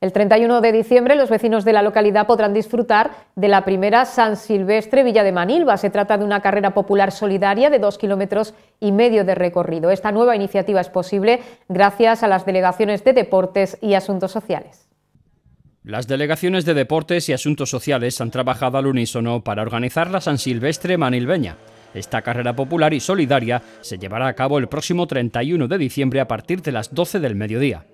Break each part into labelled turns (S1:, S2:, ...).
S1: El 31 de diciembre los vecinos de la localidad podrán disfrutar de la primera San Silvestre Villa de Manilva. Se trata de una carrera popular solidaria de dos kilómetros y medio de recorrido. Esta nueva iniciativa es posible gracias a las delegaciones de deportes y asuntos sociales. Las delegaciones de deportes y asuntos sociales han trabajado al unísono para organizar la San Silvestre Manilveña. Esta carrera popular y solidaria se llevará a cabo el próximo 31 de diciembre a partir de las 12 del mediodía.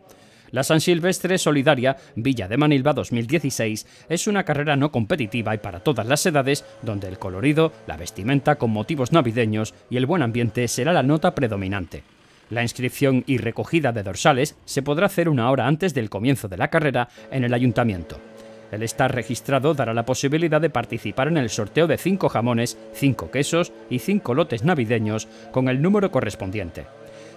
S1: La San Silvestre Solidaria Villa de Manilva 2016 es una carrera no competitiva y para todas las edades, donde el colorido, la vestimenta con motivos navideños y el buen ambiente será la nota predominante. La inscripción y recogida de dorsales se podrá hacer una hora antes del comienzo de la carrera en el ayuntamiento. El estar registrado dará la posibilidad de participar en el sorteo de 5 jamones, 5 quesos y 5 lotes navideños con el número correspondiente.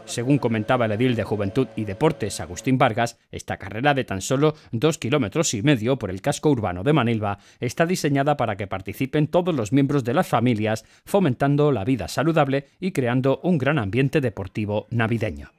S1: Según comentaba el edil de Juventud y Deportes, Agustín Vargas, esta carrera de tan solo dos kilómetros y medio por el casco urbano de Manilva está diseñada para que participen todos los miembros de las familias, fomentando la vida saludable y creando un gran ambiente
S2: deportivo navideño.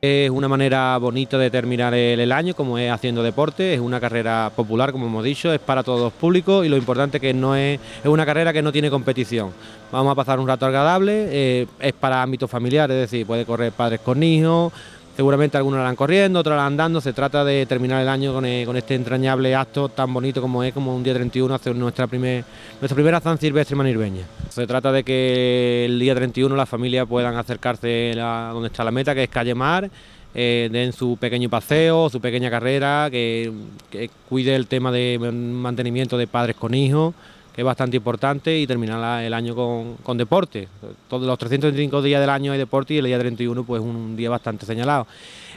S2: Es una manera bonita de terminar el, año, como es haciendo deporte, es una carrera popular, como hemos dicho, es para todos los públicos y lo importante que no es, es una carrera que no tiene competición. Vamos a pasar un rato agradable, eh, es para ámbitos familiares, es decir, puede correr padres con hijos, Seguramente algunos van corriendo, otros van andando. Se trata de terminar el año eh, con, este entrañable acto tan bonito como es, como un día 31, hacer nuestra, primer, nuestra primera San Silvestre Manirbeña. Se trata de que el día 31 las familias puedan acercarse a donde está la meta, que es Calle Mar. Eh, den su pequeño paseo, su pequeña carrera, que cuide el tema de mantenimiento de padres con hijos es bastante importante y terminar el año con, deporte. Todos los 305 días del año hay deporte y el día 31 pues un día bastante señalado.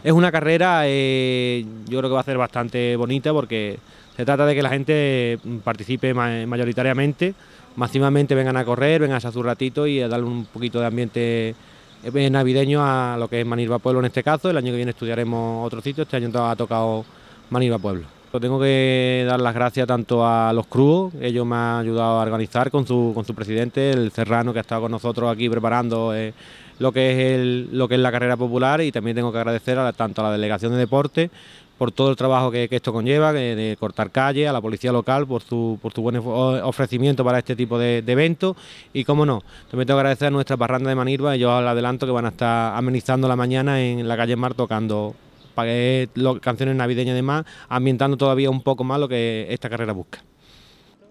S2: Es una carrera, eh, yo creo que va a ser bastante bonita porque se trata de que la gente participe mayoritariamente, máximamente vengan a correr, vengan a hacer un ratito y a darle un poquito de ambiente eh, navideño a lo que es Manirva Pueblo en este caso. El año que viene estudiaremos otro sitio, este año ha tocado Manilva Pueblo. Tengo que dar las gracias tanto a los Cruos, ellos me han ayudado a organizar con su, con su presidente, el Serrano, que ha estado con nosotros aquí preparando eh, lo, que es lo que es la carrera popular y también tengo que agradecer tanto a la Delegación de Deporte por todo el trabajo que, esto conlleva, de cortar calle, a la policía local por su, por su buen ofrecimiento para este tipo de, eventos y, como no, también tengo que agradecer a nuestra parranda de Manirva, yo al adelanto que van a estar amenizando la mañana en la calle Mar tocando pagué lo, canciones navideñas y demás, ambientando todavía un poco más lo que esta carrera busca.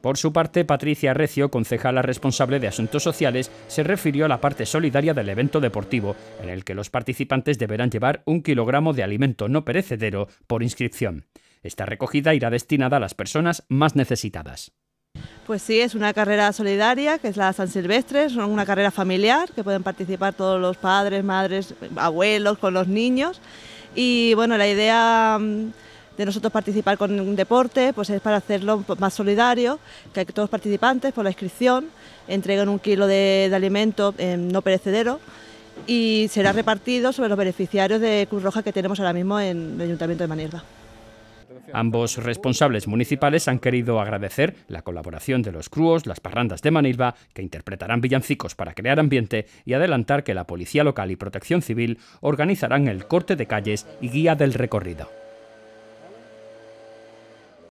S2: Por su parte, Patricia
S1: Recio, concejala responsable de Asuntos Sociales, se refirió a la parte solidaria del evento deportivo, en el que los participantes deberán llevar un kilogramo de alimento no perecedero por inscripción. Esta recogida irá destinada a las personas más necesitadas.
S3: Pues sí, es una carrera solidaria, que es la San Silvestre, es una carrera familiar, que pueden participar todos los padres, madres, abuelos, con los niños y bueno, la idea mm, de nosotros participar con un deporte pues es para hacerlo más solidario, que todos los participantes por la inscripción entreguen un kilo de, alimento em, no perecedero y será repartido sobre los beneficiarios de Cruz Roja que tenemos ahora mismo en el Ayuntamiento de Manierda.
S1: Ambos responsables municipales han querido agradecer la colaboración de los cruos las parrandas de Manilva, que interpretarán villancicos para crear ambiente y adelantar que la Policía Local y Protección Civil organizarán el corte de calles y guía del recorrido.